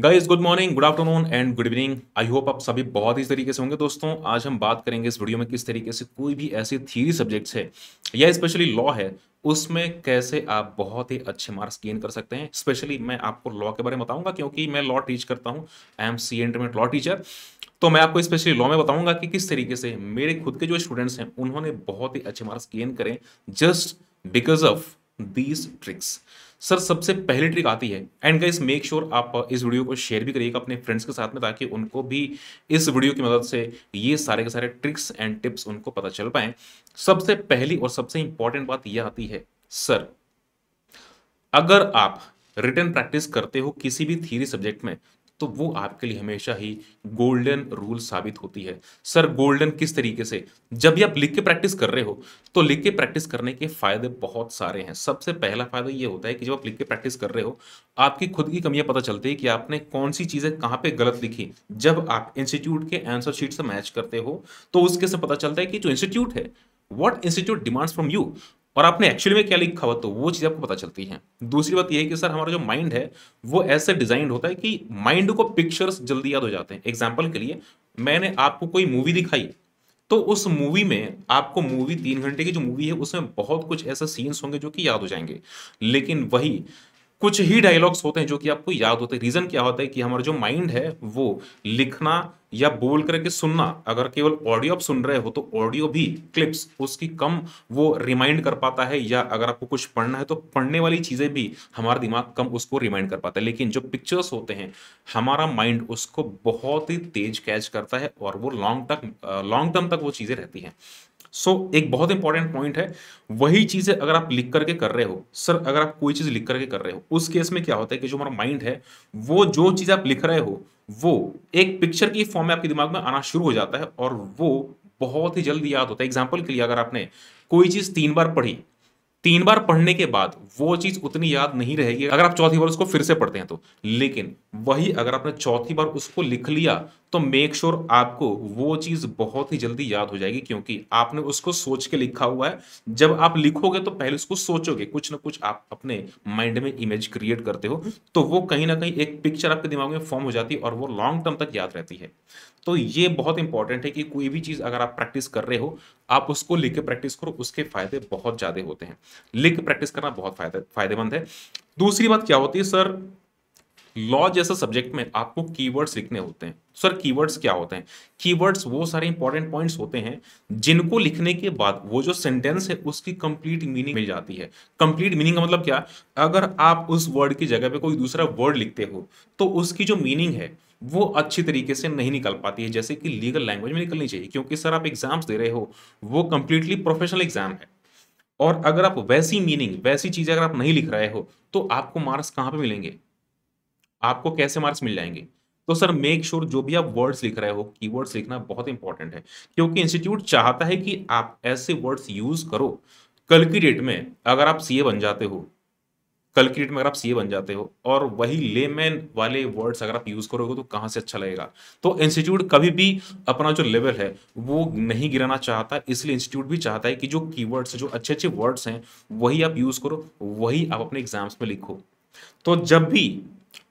guys good morning good afternoon and good evening I hope आप सभी बहुत ही तरीके से होंगे दोस्तों आज हम बात करेंगे इस वीडियो में किस तरीके से कोई भी ऐसी थियरी सब्जेक्ट्स है या स्पेशली लॉ है उसमें कैसे आप बहुत ही अच्छे मार्क्स गेन कर सकते हैं स्पेशली मैं आपको लॉ के बारे में बताऊंगा क्योंकि मैं लॉ टीच करता हूँ I am C and law teacher तो मैं आपको स्पेशली लॉ में बताऊंगा कि किस तरीके से मेरे खुद के जो स्टूडेंट्स हैं उन्होंने बहुत ही अच्छे मार्क्स गेन करें just because of these tricks sir सबसे पहली ट्रिक आती है एंड गाइस मेक श्योर आप इस वीडियो को शेयर भी करिएगा अपने फ्रेंड्स के साथ में ताकि उनको भी इस वीडियो की मदद से ये सारे के सारे ट्रिक्स एंड टिप्स उनको पता चल पाए सबसे पहली और सबसे इंपॉर्टेंट बात यह आती है सर अगर आप रिटर्न प्रैक्टिस करते हो किसी भी थीरी सब्जेक्ट में तो वो आपके लिए हमेशा ही गोल्डन रूल साबित होती है सर गोल्डन किस तरीके से जब भी आप लिख के प्रैक्टिस कर रहे हो तो लिख के प्रैक्टिस करने के फायदे बहुत सारे हैं सबसे पहला फायदा ये होता है कि जब आप लिख के प्रैक्टिस कर रहे हो आपकी खुद की कमियां पता चलती है कि आपने कौन सी चीज़ें कहाँ पे गलत लिखी जब आप इंस्टीट्यूट के आंसर शीट से मैच करते हो तो उसके से पता चलता है कि जो इंस्टीट्यूट है what institute demands from you और आपने एक्चुअली में क्या लिखा हुआ तो वो चीज़ आपको पता चलती है दूसरी बात यह है कि सर हमारा जो माइंड है वो ऐसे डिजाइंड होता है कि माइंड को पिक्चर्स जल्दी याद हो जाते हैं एग्जाम्पल के लिए मैंने आपको कोई मूवी दिखाई तो उस मूवी में आपको मूवी तीन घंटे की जो मूवी है उसमें बहुत कुछ ऐसे सीन्स होंगे जो कि याद हो जाएंगे लेकिन वही कुछ ही डायलॉग्स होते हैं जो कि आपको याद होते हैं रीज़न क्या होता है कि हमारा जो माइंड है वो लिखना या बोल करके सुनना अगर केवल ऑडियो आप सुन रहे हो तो ऑडियो भी क्लिप्स उसकी कम वो रिमाइंड कर पाता है या अगर आपको कुछ पढ़ना है तो पढ़ने वाली चीज़ें भी हमारा दिमाग कम उसको रिमाइंड कर पाता है लेकिन जो पिक्चर्स होते हैं हमारा माइंड उसको बहुत ही तेज कैच करता है और वो लॉन्ग तक लॉन्ग टर्म तक वो चीज़ें रहती हैं सो so, एक बहुत इंपॉर्टेंट पॉइंट है वही चीज़ें अगर आप लिख करके कर रहे हो सर अगर आप कोई चीज़ लिख करके कर रहे हो उस केस में क्या होता है कि जो हमारा माइंड है वो जो चीज़ आप लिख रहे हो वो एक पिक्चर की फॉर्म में आपके दिमाग में आना शुरू हो जाता है और वो बहुत ही जल्दी याद होता है एग्जाम्पल के लिए अगर आपने कोई चीज़ तीन बार पढ़ी तीन बार पढ़ने के बाद वो चीज उतनी याद नहीं रहेगी अगर आप चौथी बार उसको फिर से पढ़ते हैं तो लेकिन वही अगर आपने चौथी बार उसको लिख लिया तो मेक श्योर sure आपको वो चीज बहुत ही जल्दी याद हो जाएगी क्योंकि आपने उसको सोच के लिखा हुआ है जब आप लिखोगे तो पहले उसको सोचोगे कुछ ना कुछ आप अपने माइंड में इमेज क्रिएट करते हो तो वो कहीं ना कहीं एक पिक्चर आपके दिमाग में फॉर्म हो जाती है और वो लॉन्ग टर्म तक याद रहती है तो ये बहुत इंपॉर्टेंट है कि कोई भी चीज़ अगर आप प्रैक्टिस कर रहे हो आप उसको लिख के प्रैक्टिस करो उसके फायदे बहुत ज़्यादा होते हैं लिख प्रैक्टिस करना बहुत फायदे फायदेमंद है दूसरी बात क्या होती है सर लॉ जैसा सब्जेक्ट में आपको कीवर्ड्स लिखने होते हैं सर कीवर्ड्स क्या होते हैं कीवर्ड्स वो सारे इंपॉर्टेंट पॉइंट्स होते हैं जिनको लिखने के बाद वो जो सेंटेंस है उसकी कंप्लीट मीनिंग मिल जाती है कंप्लीट मीनिंग का मतलब क्या अगर आप उस वर्ड की जगह पे कोई दूसरा वर्ड लिखते हो तो उसकी जो मीनिंग है वो अच्छी तरीके से नहीं निकल पाती है जैसे कि लीगल लैंग्वेज में निकलनी चाहिए क्योंकि सर आप एग्जाम्स दे रहे हो वो कंप्लीटली प्रोफेशनल एग्जाम है और अगर आप वैसी मीनिंग वैसी चीज़ें अगर आप नहीं लिख रहे हो तो आपको मार्क्स कहां पे मिलेंगे आपको कैसे मार्क्स मिल जाएंगे तो सर मेक श्योर जो भी आप वर्ड्स लिख रहे हो कीवर्ड्स लिखना बहुत इंपॉर्टेंट है क्योंकि इंस्टीट्यूट चाहता है कि आप ऐसे वर्ड्स यूज करो कल की डेट में अगर आप सीए बन जाते हो कलक्रीट में अगर आप सीए बन जाते हो और वही लेमैन वाले वर्ड्स अगर आप यूज़ करोगे तो कहाँ से अच्छा लगेगा तो इंस्टीट्यूट कभी भी अपना जो लेवल है वो नहीं गिराना चाहता इसलिए इंस्टीट्यूट भी चाहता है कि जो कीवर्ड्स जो अच्छे अच्छे वर्ड्स हैं वही आप यूज़ करो वही आप अपने एग्जाम्स में लिखो तो जब भी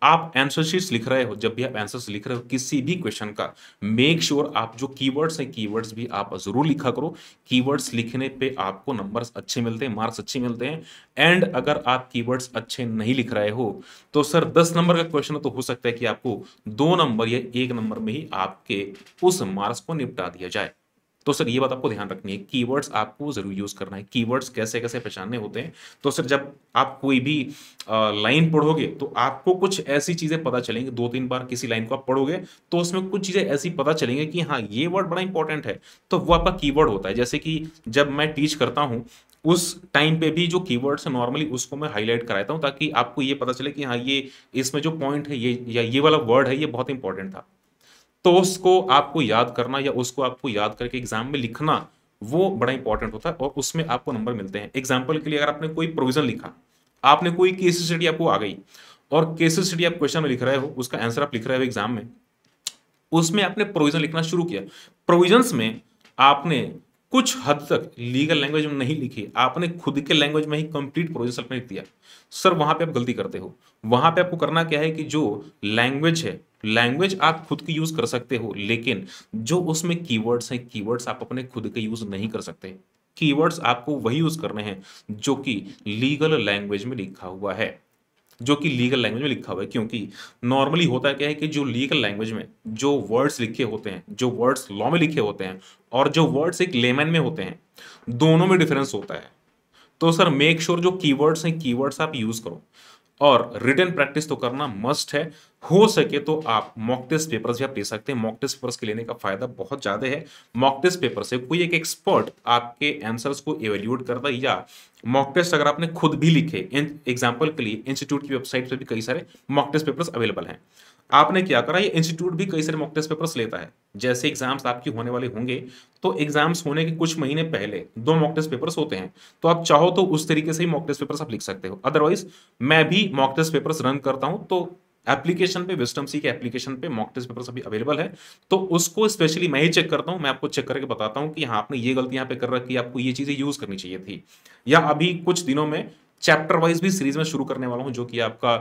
आप आंसर शीट्स लिख रहे हो जब भी आप आंसर्स लिख रहे हो किसी भी क्वेश्चन का मेक श्योर sure आप जो कीवर्ड्स हैं कीवर्ड्स भी आप जरूर लिखा करो कीवर्ड्स लिखने पे आपको नंबर्स अच्छे मिलते हैं मार्क्स अच्छे मिलते हैं एंड अगर आप कीवर्ड्स अच्छे नहीं लिख रहे हो तो सर दस नंबर का क्वेश्चन तो हो सकता है कि आपको दो नंबर या एक नंबर में ही आपके उस मार्क्स को निपटा दिया जाए तो सर ये बात आपको ध्यान रखनी है कीवर्ड्स आपको ज़रूर यूज़ करना है कीवर्ड्स कैसे कैसे पहचानने होते हैं तो सर जब आप कोई भी लाइन पढ़ोगे तो आपको कुछ ऐसी चीज़ें पता चलेंगी दो तीन बार किसी लाइन को आप पढ़ोगे तो उसमें कुछ चीज़ें ऐसी पता चलेंगे कि हाँ ये वर्ड बड़ा इंपॉर्टेंट है तो वो आपका की होता है जैसे कि जब मैं टीच करता हूँ उस टाइम पे भी जो कीवर्ड्स हैं नॉर्मली उसको मैं हाईलाइट कराता हूँ ताकि आपको ये पता चले कि हाँ ये इसमें जो पॉइंट है ये या ये वाला वर्ड है ये बहुत इंपॉर्टेंट था तो उसको आपको याद करना या उसको आपको याद करके एग्जाम में लिखना वो बड़ा इंपॉर्टेंट होता है और उसमें आपको नंबर मिलते हैं एग्जाम्पल के लिए अगर आपने कोई प्रोविजन लिखा आपने कोई केस स्टडी आपको आ गई और केस स्टडी आप क्वेश्चन में लिख रहे हो उसका आंसर आप लिख रहे हो एग्जाम में उसमें आपने प्रोविजन लिखना शुरू किया प्रोविजन में आपने कुछ हद तक लीगल लैंग्वेज में नहीं लिखी आपने खुद के लैंग्वेज में ही कंप्लीट प्रोविजन लिख दिया सर वहां पे आप गलती करते हो वहां पे आपको करना क्या है कि जो लैंग्वेज है लैंग्वेज आप खुद की यूज कर सकते हो लेकिन जो उसमें कीवर्ड्स हैं कीवर्ड्स आप अपने खुद के यूज नहीं कर सकते कीवर्ड्स आपको वही यूज करने हैं जो कि लीगल लैंग्वेज में लिखा हुआ है जो कि लीगल लैंग्वेज में लिखा हुआ है क्योंकि नॉर्मली होता क्या है कि जो लीगल लैंग्वेज में जो वर्ड्स लिखे होते हैं जो वर्ड्स लॉ में लिखे होते हैं और जो वर्ड्स एक लेमन में होते हैं दोनों में डिफरेंस होता है तो सर मेक श्योर sure जो कीवर्ड्स हैं कीवर्ड्स आप यूज़ करो और रिटर्न प्रैक्टिस तो करना मस्ट है हो सके तो आप मॉक टेस्ट पेपर्स भी आप ले सकते हैं मॉक टेस्ट पेपर्स के लेने का फायदा बहुत ज़्यादा है मॉक टेस्ट पेपर से कोई एक एक्सपर्ट आपके आंसर्स को एवेल्यूट करता है या मॉक टेस्ट अगर आपने खुद भी लिखे एग्जाम्पल के लिए इंस्टीट्यूट की वेबसाइट पर भी कई सारे मॉक टेस्ट पेपर्स अवेलेबल हैं आपने क्या करा ये इंस्टीट्यूट भी कई सारे मॉक टेस्ट पेपर्स लेता है जैसे एग्जाम्स आपकी होने वाले होंगे तो एग्जाम्स होने के कुछ महीने पहले दो मॉक टेस्ट पेपर्स होते हैं तो आप चाहो तो उस तरीके से ही मॉक टेस्ट पेपर्स आप लिख सकते हो अदरवाइज मैं भी मॉक टेस्ट पेपर्स रन करता हूँ तो एप्लीकेशन पे विस्टम सी के एप्लीकेशन पे मॉक टेस्ट पेपर्स अभी अवेलेबल है तो उसको स्पेशली मैं ही चेक करता हूँ मैं आपको चेक करके बताता हूँ कि हाँ आपने ये गलती यहाँ पे कर रखी है आपको ये चीज़ें यूज़ करनी चाहिए थी या अभी कुछ दिनों में चैप्टर वाइज भी सीरीज में शुरू करने वाला हूँ जो कि आपका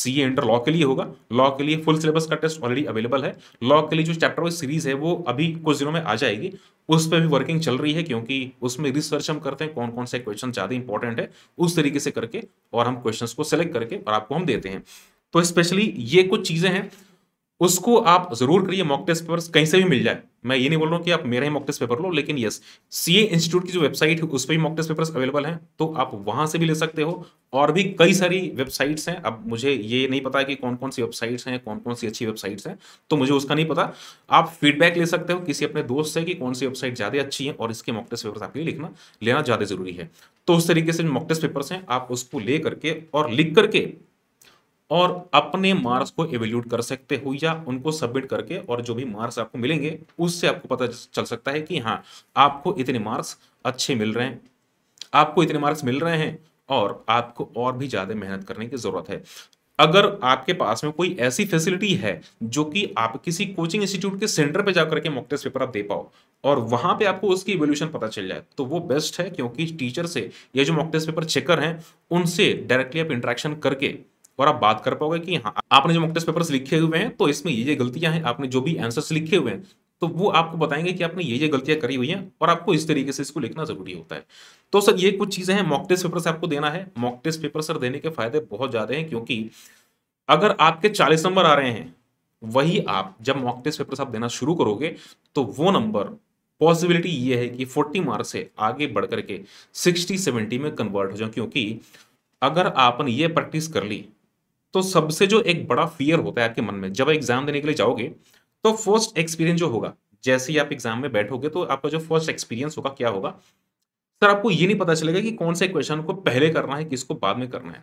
सी ए इंटर लॉ के लिए होगा लॉ के लिए फुल सिलेबस का टेस्ट ऑलरेडी अवेलेबल है लॉ के लिए जो चैप्टर वाइज सीरीज है वो अभी कुछ दिनों में आ जाएगी उस पर भी वर्किंग चल रही है क्योंकि उसमें रिसर्च हम करते हैं कौन कौन से क्वेश्चन ज़्यादा इंपॉर्टेंट है उस तरीके से करके और हम क्वेश्चन को सिलेक्ट करके और आपको हम देते हैं तो स्पेशली ये कुछ चीज़ें हैं उसको आप जरूर करिए मॉक टेस्ट पेपर कहीं से भी मिल जाए मैं ये नहीं बोल रहा हूँ कि आप मेरा ही मॉक टेस्ट पेपर लो लेकिन यस सी ए इंस्टीट्यूट की जो वेबसाइट है उस पर भी मॉक टेस्ट पेपर्स अवेलेबल हैं तो आप वहाँ से भी ले सकते हो और भी कई सारी वेबसाइट्स हैं अब मुझे ये नहीं पता कि कौन कौन सी वेबसाइट्स हैं कौन कौन सी अच्छी वेबसाइट्स हैं तो मुझे उसका नहीं पता आप फीडबैक ले सकते हो किसी अपने दोस्त से कि कौन सी वेबसाइट ज़्यादा अच्छी है और इसके मॉक टेस्ट पेपर आपके लिए लिखना लेना ज़्यादा ज़रूरी है तो उस तरीके से मॉक टेस्ट पेपर्स हैं आप उसको ले करके और लिख करके और अपने मार्क्स को एवेल्यूट कर सकते हो या उनको सबमिट करके और जो भी मार्क्स आपको मिलेंगे उससे आपको पता चल सकता है कि हाँ आपको इतने मार्क्स अच्छे मिल रहे हैं आपको इतने मार्क्स मिल रहे हैं और आपको और भी ज़्यादा मेहनत करने की ज़रूरत है अगर आपके पास में कोई ऐसी फैसिलिटी है जो कि आप किसी कोचिंग इंस्टीट्यूट के सेंटर पर जाकर के मॉक टेस्ट पेपर आप दे पाओ और वहां पे आपको उसकी इवोल्यूशन पता चल जाए तो वो बेस्ट है क्योंकि टीचर से ये जो मॉक टेस्ट पेपर चेकर हैं उनसे डायरेक्टली आप इंट्रैक्शन करके और आप बात कर पाओगे कि हाँ आपने जो मॉक टेस्ट पेपर्स लिखे हुए हैं तो इसमें ये ये गलतियां हैं आपने जो भी आंसर्स लिखे हुए हैं तो वो आपको बताएंगे कि आपने ये ये गलतियां करी हुई हैं और आपको इस तरीके से इसको लिखना जरूरी होता है तो सर ये कुछ चीज़ें हैं मॉक टेस्ट पेपर आपको देना है मॉक टेस्ट पेपर सर देने के फायदे बहुत ज़्यादा हैं क्योंकि अगर आपके चालीस नंबर आ रहे हैं वही आप जब मॉक टेस्ट पेपर आप देना शुरू करोगे तो वो नंबर पॉसिबिलिटी ये है कि फोर्टी मार्क्स से आगे बढ़ करके सिक्सटी सेवेंटी में कन्वर्ट हो जाए क्योंकि अगर आपने ये प्रैक्टिस कर ली तो सबसे जो एक बड़ा फियर होता है आपके मन में जब एग्जाम देने के लिए जाओगे तो फर्स्ट एक्सपीरियंस जो होगा जैसे ही आप एग्जाम में बैठोगे तो आपका जो फर्स्ट एक्सपीरियंस होगा क्या होगा सर आपको ये नहीं पता चलेगा कि कौन से क्वेश्चन को पहले करना है किसको बाद में करना है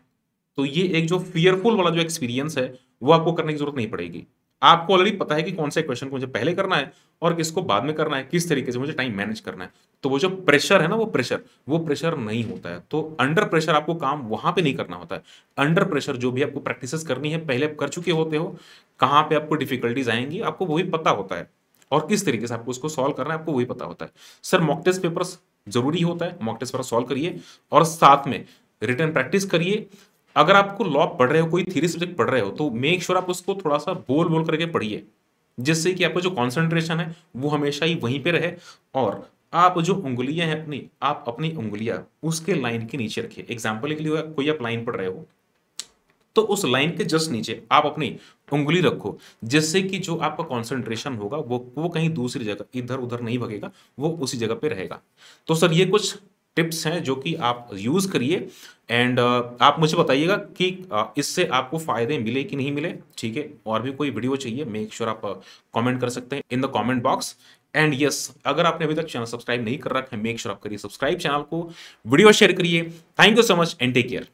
तो ये एक जो फियरफुल वाला जो एक्सपीरियंस है वो आपको करने की जरूरत नहीं पड़ेगी आपको ऑलरेडी पता है कि कौन से क्वेश्चन को मुझे पहले करना है और किसको बाद में करना है किस तरीके से मुझे टाइम मैनेज करना है तो वो जो प्रेशर है ना वो प्रेशर वो प्रेशर नहीं होता है तो अंडर प्रेशर आपको काम वहां पे नहीं करना होता है अंडर प्रेशर जो भी आपको प्रैक्टिस करनी है पहले आप कर चुके होते हो कहाँ पे आपको डिफिकल्टीज आएंगी आपको वही पता होता है और किस तरीके से आपको उसको सॉल्व करना है आपको वही पता होता है सर मॉक टेस्ट पेपर जरूरी होता है मॉक टेस्ट पेपर सॉल्व करिए और साथ में रिटर्न प्रैक्टिस करिए अगर आपको लॉ पढ़ रहे हो कोई थीरी सब्जेक्ट पढ़ रहे हो तो मेक श्योर sure आप उसको थोड़ा सा बोल बोल करके पढ़िए जिससे कि आपका जो कॉन्सेंट्रेशन है वो हमेशा ही वहीं पर रहे और आप जो उंगलियां हैं अपनी आप अपनी उंगलियां उसके लाइन के नीचे रखिए एग्जाम्पल के लिए कोई आप लाइन पढ़ रहे हो तो उस लाइन के जस्ट नीचे आप अपनी उंगली रखो जिससे कि जो आपका कंसंट्रेशन होगा वो वो कहीं दूसरी जगह इधर उधर नहीं भगेगा वो उसी जगह पे रहेगा तो सर ये कुछ टिप्स हैं जो कि आप यूज़ करिए एंड uh, आप मुझे बताइएगा कि uh, इससे आपको फ़ायदे मिले कि नहीं मिले ठीक है और भी कोई वीडियो चाहिए मेक श्योर sure आप कमेंट uh, कर सकते हैं in the comment box and yes अगर आपने अभी तक चैनल सब्सक्राइब नहीं कर रखा है मेक श्योर sure आप करिए सब्सक्राइब चैनल को वीडियो शेयर करिए thank you so much and take care